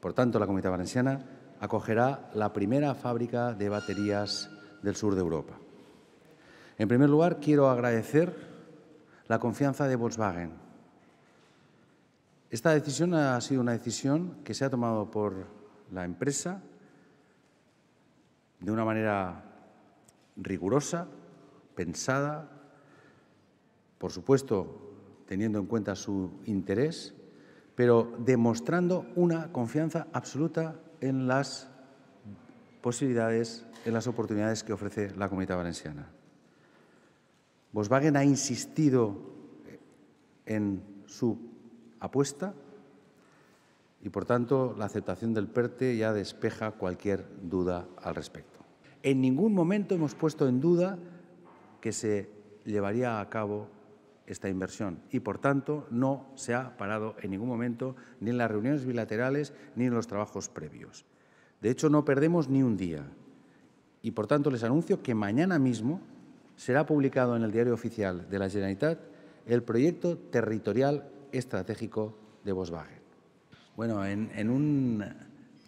Por tanto, la Comunidad Valenciana acogerá la primera fábrica de baterías del sur de Europa. En primer lugar, quiero agradecer la confianza de Volkswagen. Esta decisión ha sido una decisión que se ha tomado por la empresa de una manera rigurosa, pensada, por supuesto teniendo en cuenta su interés pero demostrando una confianza absoluta en las posibilidades, en las oportunidades que ofrece la comunidad valenciana. Volkswagen ha insistido en su apuesta y, por tanto, la aceptación del PERTE ya despeja cualquier duda al respecto. En ningún momento hemos puesto en duda que se llevaría a cabo esta inversión y, por tanto, no se ha parado en ningún momento ni en las reuniones bilaterales ni en los trabajos previos. De hecho, no perdemos ni un día y, por tanto, les anuncio que mañana mismo será publicado en el Diario Oficial de la Generalitat el proyecto territorial estratégico de Volkswagen. Bueno, en, un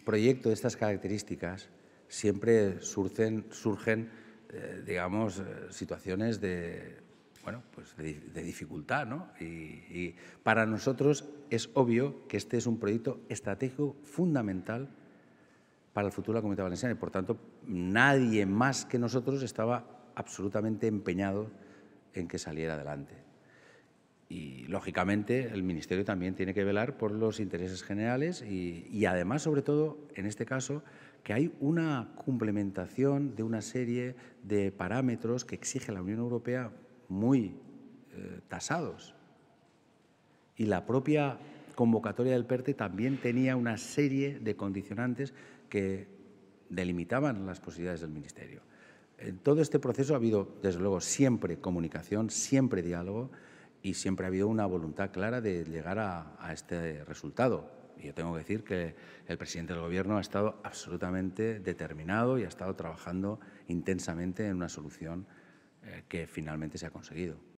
proyecto de estas características siempre surgen, surgen eh, digamos, eh, situaciones de bueno, pues de, dificultad. ¿no? Y, para nosotros es obvio que este es un proyecto estratégico fundamental para el futuro de la Comunidad Valenciana y, por tanto, nadie más que nosotros estaba absolutamente empeñado en que saliera adelante. Y, lógicamente, el Ministerio también tiene que velar por los intereses generales y, y además, sobre todo, en este caso, que hay una complementación de una serie de parámetros que exige la Unión Europea muy eh, tasados. Y la propia convocatoria del PERTE también tenía una serie de condicionantes que delimitaban las posibilidades del Ministerio. En todo este proceso ha habido, desde luego, siempre comunicación, siempre diálogo y siempre ha habido una voluntad clara de llegar a, a este resultado. Y yo tengo que decir que el presidente del Gobierno ha estado absolutamente determinado y ha estado trabajando intensamente en una solución eh, que finalmente se ha conseguido.